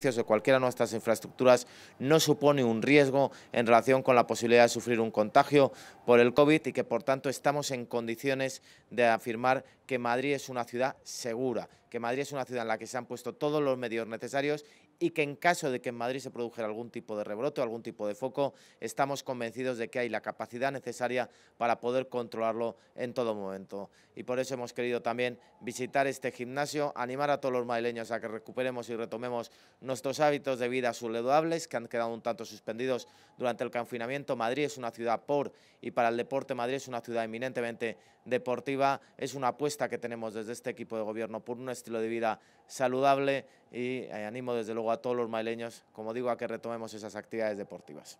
...de cualquiera de nuestras infraestructuras no supone un riesgo en relación con la posibilidad de sufrir un contagio por el COVID y que por tanto estamos en condiciones de afirmar que Madrid es una ciudad segura, que Madrid es una ciudad en la que se han puesto todos los medios necesarios y que en caso de que en Madrid se produjera algún tipo de rebrote o algún tipo de foco, estamos convencidos de que hay la capacidad necesaria para poder controlarlo en todo momento. Y por eso hemos querido también visitar este gimnasio, animar a todos los madrileños a que recuperemos y retomemos nuestros hábitos de vida saludables que han quedado un tanto suspendidos durante el confinamiento. Madrid es una ciudad por y para el deporte, Madrid es una ciudad eminentemente deportiva, es una apuesta que tenemos desde este equipo de gobierno por un estilo de vida saludable, y eh, animo desde luego a todos los maileños, como digo, a que retomemos esas actividades deportivas.